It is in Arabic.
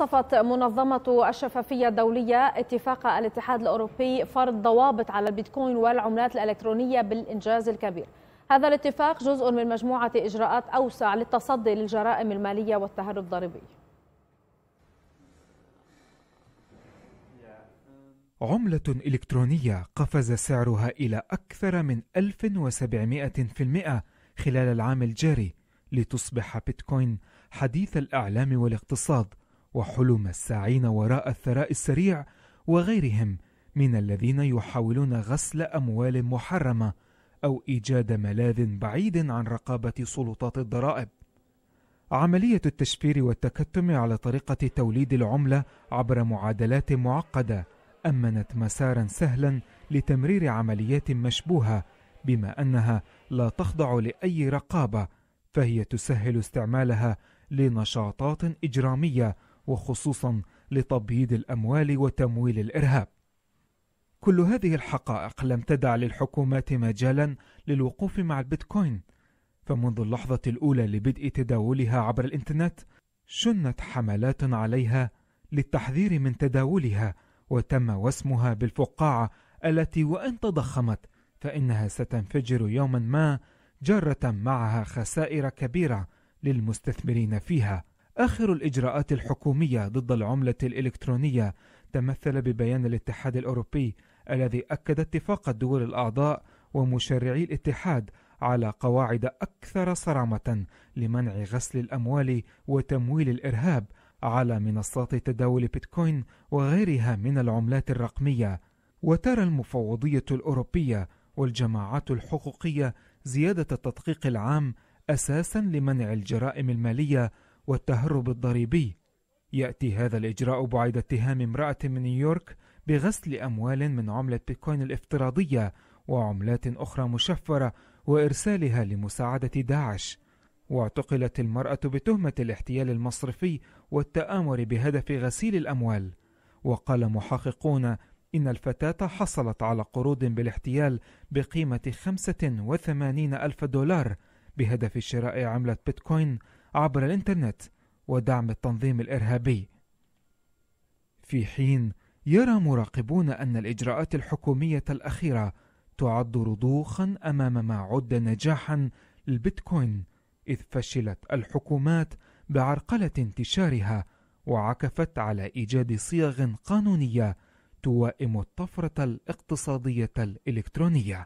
وصفت منظمة الشفافية الدولية اتفاق الاتحاد الأوروبي فرض ضوابط على البيتكوين والعملات الإلكترونية بالإنجاز الكبير هذا الاتفاق جزء من مجموعة إجراءات أوسع للتصدي للجرائم المالية والتهرب الضريبي عملة إلكترونية قفز سعرها إلى أكثر من 1700% خلال العام الجاري لتصبح بيتكوين حديث الإعلام والاقتصاد وحلم الساعين وراء الثراء السريع وغيرهم من الذين يحاولون غسل أموال محرمة أو إيجاد ملاذ بعيد عن رقابة سلطات الضرائب. عملية التشفير والتكتم على طريقة توليد العملة عبر معادلات معقدة أمنت مسارا سهلا لتمرير عمليات مشبوهة بما أنها لا تخضع لأي رقابة فهي تسهل استعمالها لنشاطات إجرامية وخصوصا لتبييض الاموال وتمويل الارهاب كل هذه الحقائق لم تدع للحكومات مجالا للوقوف مع البيتكوين فمنذ اللحظة الأولى لبدء تداولها عبر الإنترنت شنت حملات عليها للتحذير من تداولها وتم وسمها بالفقاعة التي وإن تضخمت فإنها ستنفجر يوما ما جارة معها خسائر كبيرة للمستثمرين فيها آخر الإجراءات الحكومية ضد العملة الإلكترونية تمثل ببيان الاتحاد الأوروبي الذي أكد اتفاق الدول الأعضاء ومشرعي الاتحاد على قواعد أكثر صرامة لمنع غسل الأموال وتمويل الإرهاب على منصات تداول بيتكوين وغيرها من العملات الرقمية وترى المفوضية الأوروبية والجماعات الحقوقية زيادة التدقيق العام أساسا لمنع الجرائم المالية والتهرب الضريبي يأتي هذا الإجراء بعد اتهام امرأة من نيويورك بغسل أموال من عملة بيتكوين الافتراضية وعملات أخرى مشفرة وإرسالها لمساعدة داعش واعتقلت المرأة بتهمة الاحتيال المصرفي والتآمر بهدف غسيل الأموال وقال محققون إن الفتاة حصلت على قروض بالاحتيال بقيمة 85 ألف دولار بهدف شراء عملة بيتكوين عبر الإنترنت ودعم التنظيم الإرهابي في حين يرى مراقبون أن الإجراءات الحكومية الأخيرة تعد رضوخا أمام ما عد نجاحا للبيتكوين إذ فشلت الحكومات بعرقلة انتشارها وعكفت على إيجاد صيغ قانونية توائم الطفرة الاقتصادية الإلكترونية